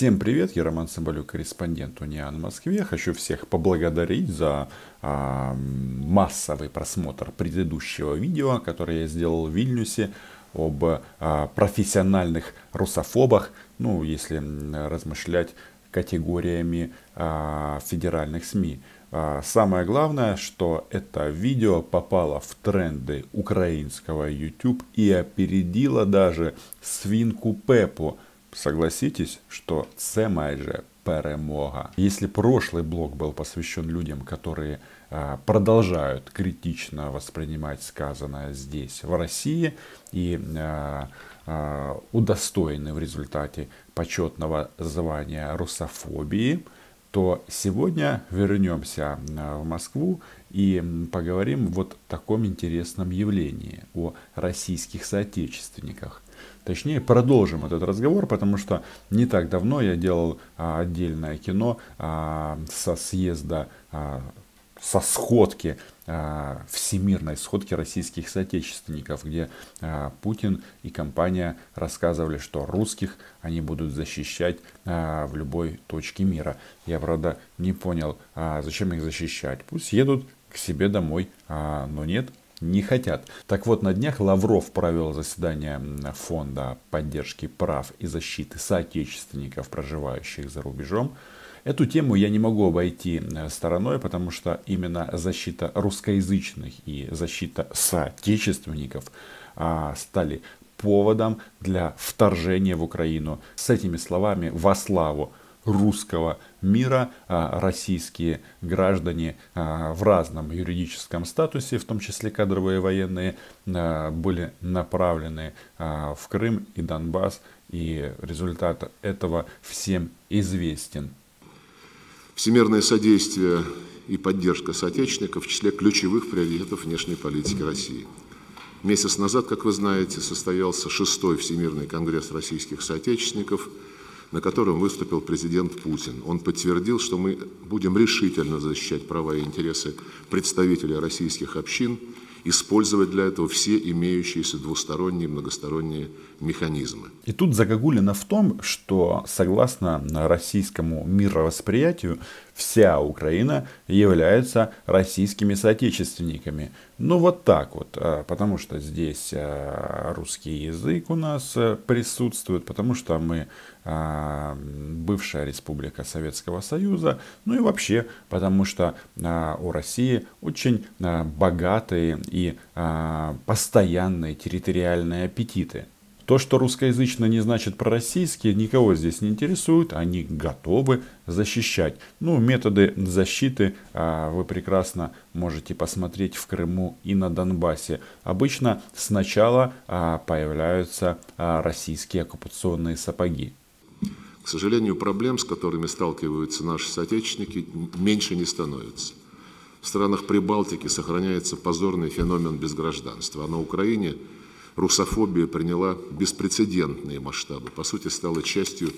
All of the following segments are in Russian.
Всем привет, я Роман Соболюк, корреспондент Униан в Москве. Хочу всех поблагодарить за а, массовый просмотр предыдущего видео, которое я сделал в Вильнюсе об а, профессиональных русофобах, ну, если размышлять категориями а, федеральных СМИ. А, самое главное, что это видео попало в тренды украинского YouTube и опередило даже свинку Пепу. Согласитесь, что це майже перемога. Если прошлый блок был посвящен людям, которые а, продолжают критично воспринимать сказанное здесь, в России, и а, а, удостоены в результате почетного звания русофобии, то сегодня вернемся в Москву и поговорим вот о таком интересном явлении, о российских соотечественниках – Точнее, продолжим этот разговор, потому что не так давно я делал а, отдельное кино а, со съезда, а, со сходки, а, всемирной сходки российских соотечественников, где а, Путин и компания рассказывали, что русских они будут защищать а, в любой точке мира. Я, правда, не понял, а, зачем их защищать. Пусть едут к себе домой. А, но нет, не хотят. Так вот, на днях Лавров провел заседание Фонда поддержки прав и защиты соотечественников, проживающих за рубежом. Эту тему я не могу обойти э, стороной, потому что именно защита русскоязычных и защита соотечественников а, стали поводом для вторжения в Украину. С этими словами во славу русского мира а, российские граждане а, в разном юридическом статусе, в том числе кадровые военные, а, были направлены в Крым и Донбасс, и результат этого всем известен. Всемирное содействие и поддержка соотечественников в числе ключевых приоритетов внешней политики России. Месяц назад, как вы знаете, состоялся шестой Всемирный конгресс российских соотечественников – на котором выступил президент Путин. Он подтвердил, что мы будем решительно защищать права и интересы представителей российских общин, использовать для этого все имеющиеся двусторонние и многосторонние механизмы. И тут загогулина в том, что согласно российскому мировосприятию, вся Украина является российскими соотечественниками. Ну вот так вот, а, потому что здесь а, русский язык у нас э, присутствует, потому что мы а, бывшая республика Советского Союза, ну и вообще, потому что у России очень богатые и постоянные территориальные аппетиты. То, что русскоязычно не значит пророссийские, никого здесь не интересует, они готовы защищать. Ну, методы защиты а, вы прекрасно можете посмотреть в Крыму и на Донбассе. Обычно сначала а, появляются а, российские оккупационные сапоги. К сожалению, проблем, с которыми сталкиваются наши соотечественники, меньше не становится. В странах Прибалтики сохраняется позорный феномен безгражданства, а на Украине – русофобия приняла беспрецедентные масштабы, по сути, стала частью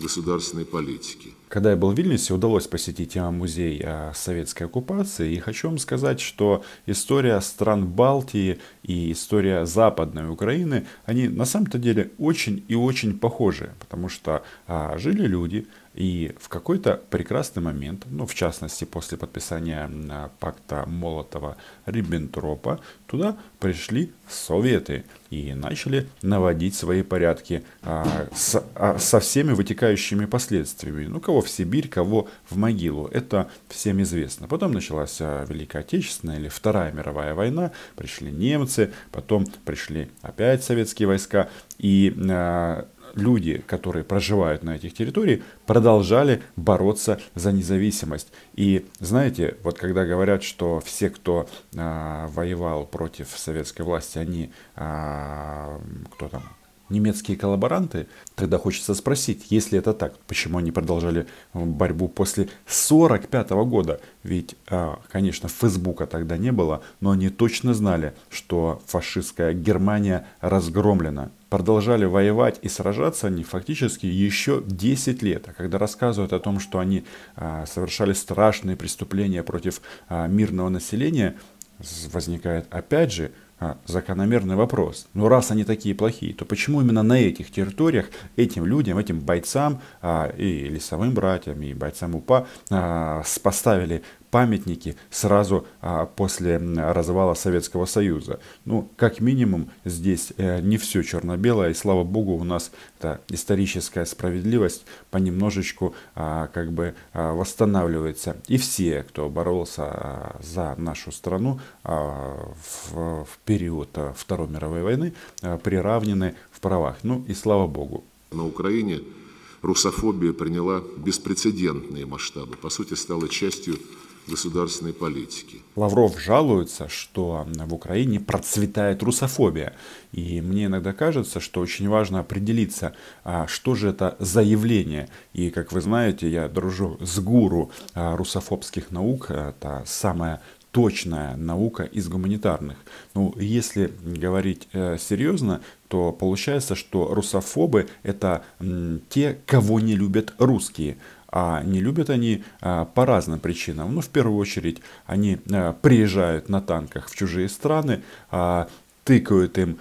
государственной политики. Когда я был в Вильнюсе, удалось посетить музей о а, советской оккупации. И хочу вам сказать, что история стран Балтии и история Западной Украины, они на самом-то деле очень и очень похожи. Потому что а, жили люди, и в какой-то прекрасный момент, ну, в частности, после подписания пакта Молотова-Риббентропа, туда пришли советы и начали наводить свои порядки а, с, а, со всеми вытекающими последствиями. Ну, кого в Сибирь, кого в могилу. Это всем известно. Потом началась а, Великая Отечественная или Вторая мировая война, пришли немцы, потом пришли опять советские войска. И а, люди, которые проживают на этих территориях, продолжали бороться за независимость. И знаете, вот когда говорят, что все, кто э, воевал против советской власти, они, э, кто там, немецкие коллаборанты, тогда хочется спросить, если это так, почему они продолжали э, борьбу после 1945 года? Ведь, а, конечно, Фейсбука тогда не было, но они точно знали, что фашистская Германия разгромлена. Продолжали воевать и сражаться они фактически еще 10 лет. А когда рассказывают о том, что они а, совершали страшные преступления против а, мирного населения, возникает опять же а, закономерный вопрос. Но ну, раз они такие плохие, то почему именно на этих территориях этим людям, этим бойцам а, и лесовым братьям, и бойцам УПА а, поставили памятники сразу а, после развала Советского Союза. Ну, как минимум, здесь э, не все черно-белое, и слава богу, у нас эта историческая справедливость понемножечку а, как бы а, восстанавливается. И все, кто боролся за нашу страну в период Второй мировой войны, приравнены в правах. Ну и слава богу. На Украине русофобия приняла беспрецедентные масштабы, по сути стала частью государственной политики. Лавров жалуется, что в Украине процветает русофобия. И мне иногда кажется, что очень важно определиться, а что же это за явление. И, как вы знаете, я дружу с гуру а, русофобских наук. Это самая точная наука из гуманитарных. Ну, если говорить э, серьезно, то получается, что русофобы это те, кого не любят русские. А не любят они а, по разным причинам. Ну, в первую очередь, они а, приезжают на танках в чужие страны, а, тыкают им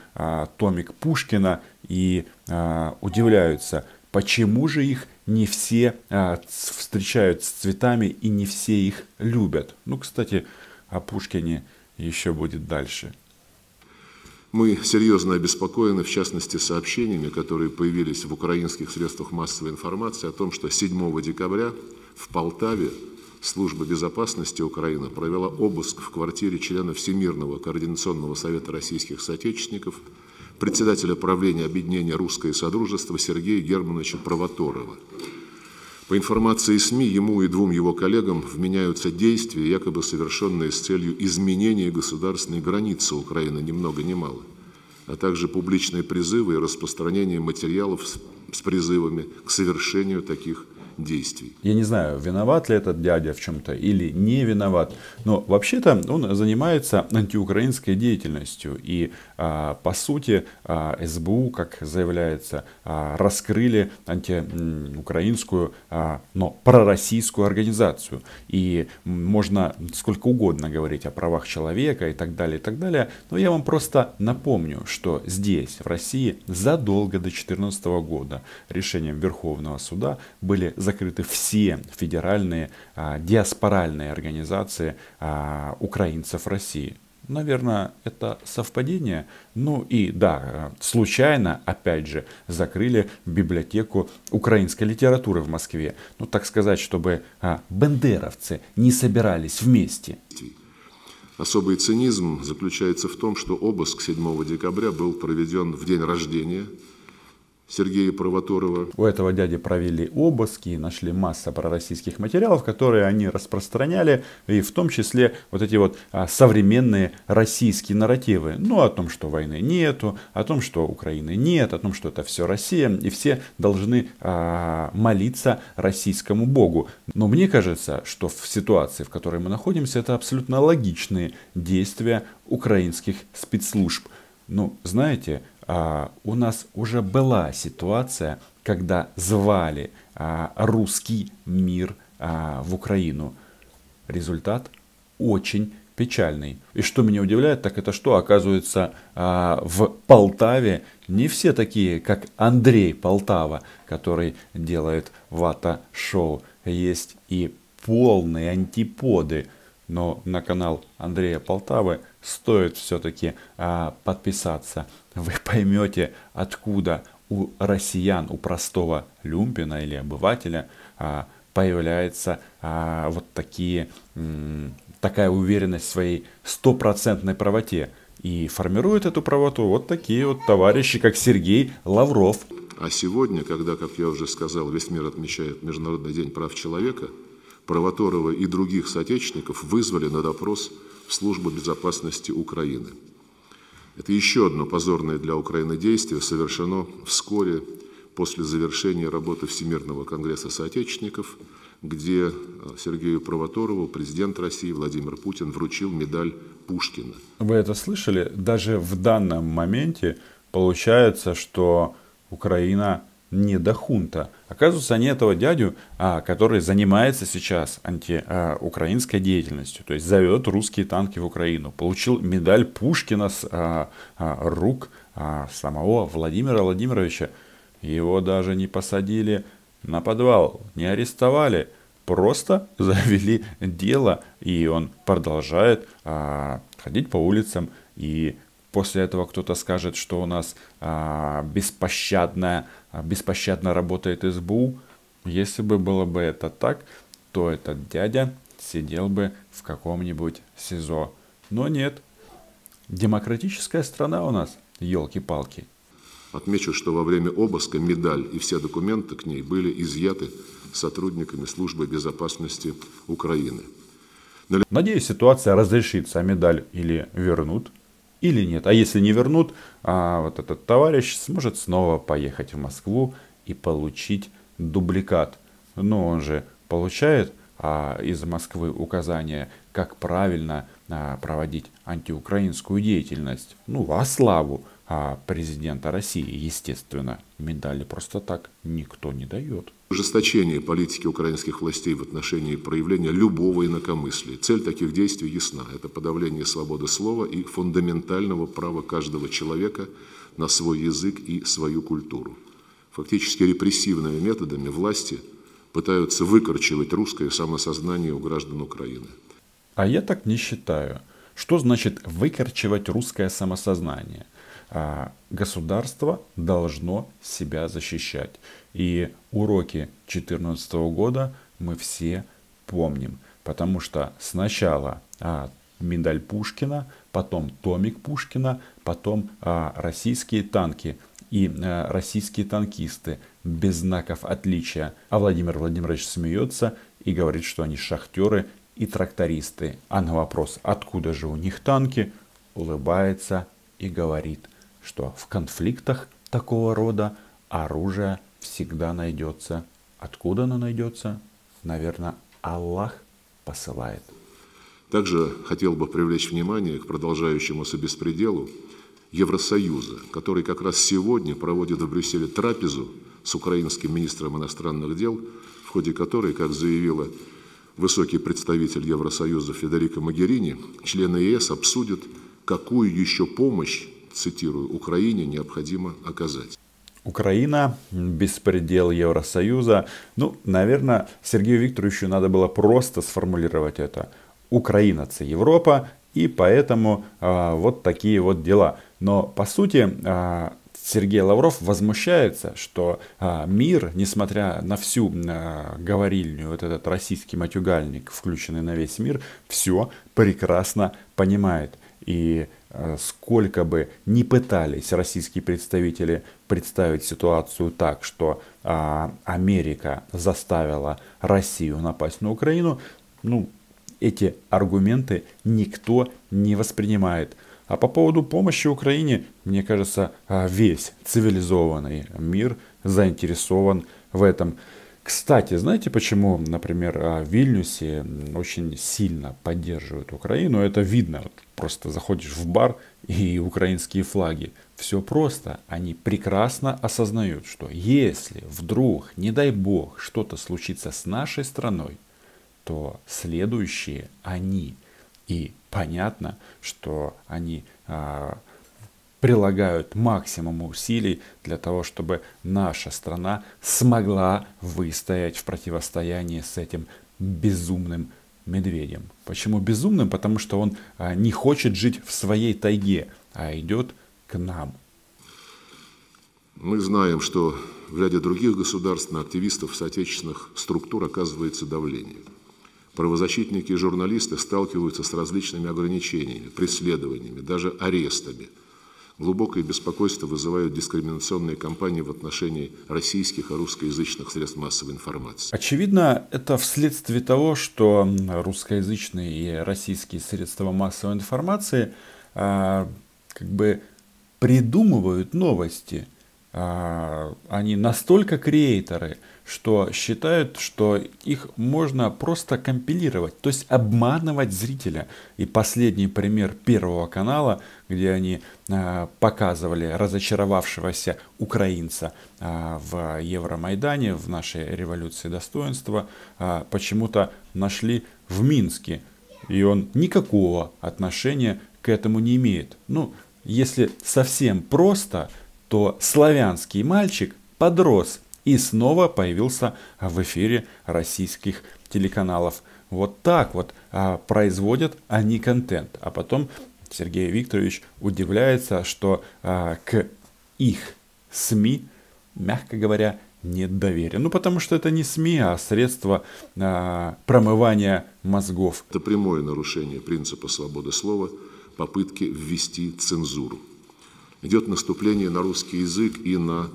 томик Пушкина и удивляются, почему же их не все встречают с цветами и не все их любят. Ну, кстати, о Пушкине еще будет дальше. Мы серьезно обеспокоены, в частности, сообщениями, которые появились в украинских средствах массовой информации о том, что 7 декабря в Полтаве Служба безопасности Украины провела обыск в квартире члена Всемирного координационного совета российских соотечественников, председателя правления объединения «Русское Содружество» Сергея Германовича Провоторова. По информации СМИ, ему и двум его коллегам вменяются действия, якобы совершенные с целью изменения государственной границы Украины ни много ни мало, а также публичные призывы и распространение материалов с призывами к совершению таких действий. Я не знаю, виноват ли этот дядя в чем-то или не виноват, но вообще-то он занимается антиукраинской деятельностью. И а, по сути а, СБУ, как заявляется, а, раскрыли антиукраинскую, но пророссийскую организацию. И можно сколько угодно говорить о правах человека и так далее, и так далее. Но я вам просто напомню, что здесь, в России, задолго до 2014 года решением Верховного суда были закрыты все федеральные а, диаспоральные организации а, украинцев России. Наверное, это совпадение. Ну и да, случайно, опять же, закрыли библиотеку украинской литературы в Москве. Ну, так сказать, чтобы а, бендеровцы не собирались вместе. Особый цинизм заключается в том, что обыск 7 декабря был проведен в день рождения Сергея Провоторова. У этого дяди провели обыски, нашли масса пророссийских материалов, которые они распространяли, и в том числе вот эти вот а, современные российские нарративы. Ну, о том, что войны нету, о том, что Украины нет, о том, что это все Россия, и все должны а, молиться российскому богу. Но мне кажется, что в ситуации, в которой мы находимся, это абсолютно логичные действия украинских спецслужб. Ну, знаете, а, у нас уже была ситуация, когда звали а, русский мир а, в Украину. Результат очень печальный. И что меня удивляет, так это что, оказывается, а, в Полтаве не все такие, как Андрей Полтава, который делает вата-шоу. Есть и полные антиподы но на канал Андрея Полтавы стоит все-таки а, подписаться. Вы поймете, откуда у россиян, у простого люмпина или обывателя а, появляется а, вот такие, м, такая уверенность в своей стопроцентной правоте. И формируют эту правоту вот такие вот товарищи, как Сергей Лавров. А сегодня, когда, как я уже сказал, весь мир отмечает Международный день прав человека – Провоторова и других соотечественников вызвали на допрос в Службу безопасности Украины. Это еще одно позорное для Украины действие совершено вскоре после завершения работы Всемирного конгресса соотечественников, где э, Сергею Провоторову президент России Владимир Путин вручил медаль Пушкина. Вы это слышали? Даже в данном моменте получается, что Украина не до хунта. Оказывается, они этого дядю, а который занимается сейчас антиукраинской а, деятельностью, то есть зовет русские танки в Украину, получил медаль Пушкина с а, а, рук самого Владимира Владимировича. Его даже не посадили на подвал, не арестовали, просто завели дело, и он продолжает ходить по улицам и После этого кто-то скажет, что у нас а, беспощадная а, беспощадно работает СБУ. Если бы было бы это так, то этот дядя сидел бы в каком-нибудь СИЗО. Но нет. Демократическая страна у нас, елки-палки. Отмечу, что во время обыска медаль и все документы к ней были изъяты сотрудниками службы безопасности Украины. Надеюсь, ситуация разрешится, а медаль или вернут или нет. А если не вернут, а вот этот товарищ сможет снова поехать в Москву и получить дубликат. Но он же получает а, из Москвы указания, как правильно а, проводить антиукраинскую деятельность, ну, во славу а президента России, естественно, медали просто так никто не дает. Ужесточение политики украинских властей в отношении проявления любого инакомыслия. Цель таких действий ясна. Это подавление свободы слова и фундаментального права каждого человека на свой язык и свою культуру. Фактически репрессивными методами власти пытаются выкорчевать русское самосознание у граждан Украины. А я так не считаю. Что значит выкорчевать русское самосознание – а, государство должно себя защищать. И уроки 2014 года мы все помним, потому что сначала а, медаль Пушкина, потом томик Пушкина, потом а, российские танки и а, российские танкисты без знаков отличия. А Владимир Владимирович смеется и говорит, что они шахтеры и трактористы. А на вопрос, откуда же у них танки, улыбается и говорит – что в конфликтах такого рода оружие всегда найдется. Откуда оно найдется? Наверное, Аллах посылает. Также хотел бы привлечь внимание к продолжающемуся беспределу Евросоюза, который как раз сегодня проводит в Брюсселе трапезу с украинским министром иностранных дел, в ходе которой, как заявила высокий представитель Евросоюза Федерика Магерини, члены ЕС обсудят, какую еще помощь цитирую, Украине необходимо оказать. Украина, беспредел Евросоюза. Ну, наверное, Сергею Викторовичу надо было просто сформулировать это. Украина – это Европа, и поэтому э, вот такие вот дела. Но по сути э, Сергей Лавров возмущается, что э, мир, несмотря на всю э, говорильню, вот этот российский матюгальник, включенный на весь мир, все прекрасно понимает. И Э, сколько бы ни пытались российские представители представить ситуацию так, что а, Америка заставила Россию напасть на Украину, ну, эти аргументы никто не воспринимает. А по поводу помощи Украине, мне кажется, э, весь цивилизованный мир заинтересован в этом. Кстати, знаете, почему, например, а, в Вильнюсе очень сильно поддерживают Украину? Это видно. Вот просто заходишь в бар и украинские флаги. Все просто. Они прекрасно осознают, что если вдруг, не дай бог, что-то случится с нашей страной, то следующие они. И понятно, что они а, прилагают максимум усилий для того, чтобы наша страна смогла выстоять в противостоянии с этим безумным медведем. Почему безумным? Потому что он а, не хочет жить в своей тайге, а идет к нам. Мы знаем, что в ряде других государств на активистов соотечественных структур оказывается давление. Правозащитники и журналисты сталкиваются с различными ограничениями, преследованиями, даже арестами – Глубокое беспокойство вызывают дискриминационные кампании в отношении российских и русскоязычных средств массовой информации. Очевидно, это вследствие того, что русскоязычные и российские средства массовой информации э, как бы придумывают новости – а, они настолько креаторы, что считают, что их можно просто компилировать, то есть обманывать зрителя. И последний пример Первого канала, где они а, показывали разочаровавшегося украинца а, в Евромайдане, в нашей революции достоинства, почему-то нашли в Минске. И он никакого отношения к этому не имеет. Ну, если совсем просто, то славянский мальчик подрос и снова появился в эфире российских телеканалов. Вот так вот а, производят они контент. А потом Сергей Викторович удивляется, что а, к их СМИ, мягко говоря, нет доверия. Ну, потому что это не СМИ, а средство а, промывания мозгов. Это прямое нарушение принципа свободы слова, попытки ввести цензуру идет наступление на русский язык и на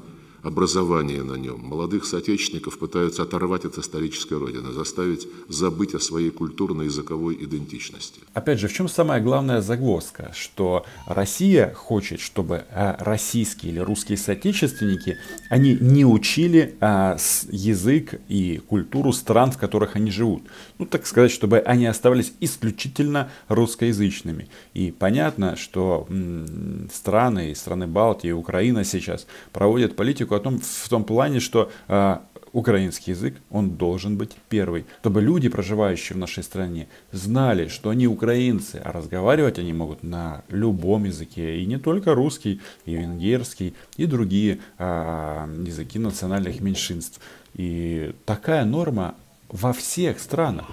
образование на нем. Молодых соотечественников пытаются оторвать от исторической родины, заставить забыть о своей культурной языковой идентичности. Опять же, в чем самая главная загвоздка? Что Россия хочет, чтобы а, российские или русские соотечественники, они не учили а, язык и культуру стран, в которых они живут. Ну, так сказать, чтобы они оставались исключительно русскоязычными. И понятно, что страны, страны Балтии, Украина сейчас проводят политику критику о том, в том плане, что э, украинский язык, он должен быть первый, чтобы люди, проживающие в нашей стране, знали, что они украинцы, а разговаривать они могут на любом языке, и не только русский, и венгерский, и другие э, языки национальных меньшинств. И такая норма во всех странах,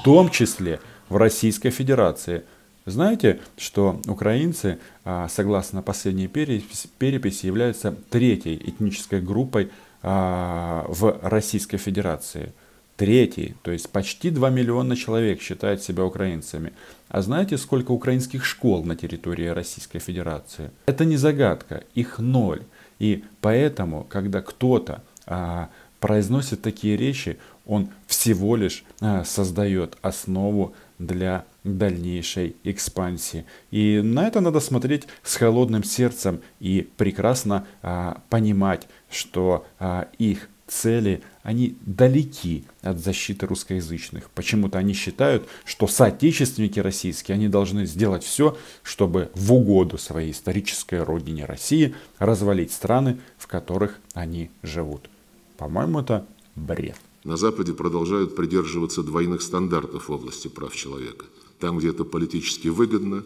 в том числе в Российской Федерации – знаете, что украинцы, а, согласно последней переписи, являются третьей этнической группой а, в Российской Федерации. Третьей, то есть почти 2 миллиона человек считают себя украинцами. А знаете, сколько украинских школ на территории Российской Федерации? Это не загадка, их ноль. И поэтому, когда кто-то а, произносит такие речи, он всего лишь создает основу для дальнейшей экспансии. И на это надо смотреть с холодным сердцем и прекрасно а, понимать, что а, их цели, они далеки от защиты русскоязычных. Почему-то они считают, что соотечественники российские, они должны сделать все, чтобы в угоду своей исторической родине России развалить страны, в которых они живут. По-моему, это бред. На Западе продолжают придерживаться двойных стандартов в области прав человека – там, где это политически выгодно,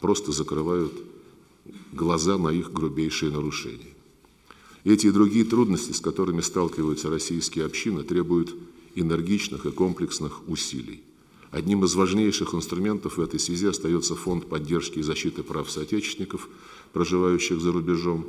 просто закрывают глаза на их грубейшие нарушения. Эти и другие трудности, с которыми сталкиваются российские общины, требуют энергичных и комплексных усилий. Одним из важнейших инструментов в этой связи остается Фонд поддержки и защиты прав соотечественников, проживающих за рубежом,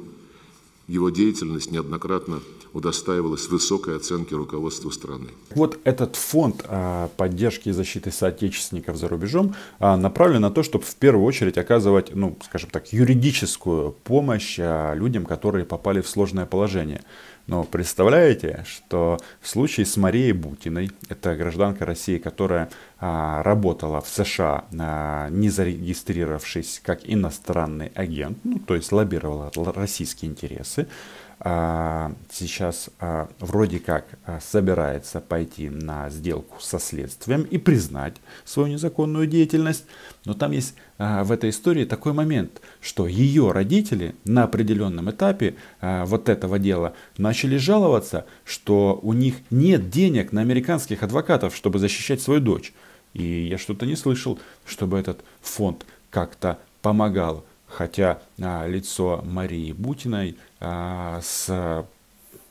его деятельность неоднократно удостаивалась высокой оценки руководства страны. Вот этот фонд а, поддержки и защиты соотечественников за рубежом а, направлен на то, чтобы в первую очередь оказывать, ну, скажем так, юридическую помощь а, людям, которые попали в сложное положение. Но представляете, что в случае с Марией Бутиной, это гражданка России, которая а, работала в США, а, не зарегистрировавшись как иностранный агент, ну, то есть лоббировала российские интересы, а, сейчас а, вроде как а, собирается пойти на сделку со следствием и признать свою незаконную деятельность. Но там есть в этой истории такой момент, что ее родители на определенном этапе вот этого дела начали жаловаться, что у них нет денег на американских адвокатов, чтобы защищать свою дочь. И я что-то не слышал, чтобы этот фонд как-то помогал хотя а, лицо Марии Бутиной а, с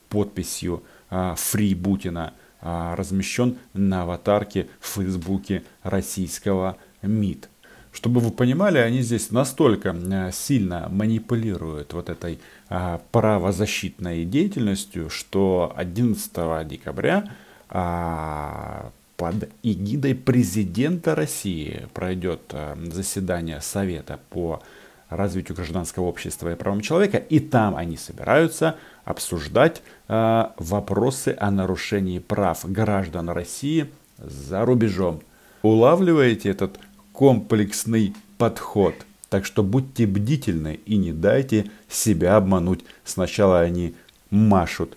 подписью а, «Фри Бутина» а, размещен на аватарке в Фейсбуке российского МИД. Чтобы вы понимали, они здесь настолько а, сильно манипулируют вот этой а, правозащитной деятельностью, что 11 декабря а, под эгидой президента России пройдет а, заседание Совета по а, развитию гражданского общества и правам человека, и там они собираются обсуждать э, вопросы о нарушении прав граждан России за рубежом. Улавливаете этот комплексный подход? Так что будьте бдительны и не дайте себя обмануть. Сначала они машут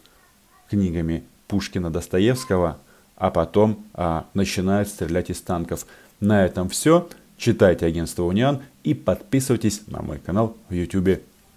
книгами Пушкина Достоевского, а потом а, начинают стрелять из танков. На этом все читайте агентство Униан и подписывайтесь на мой канал в YouTube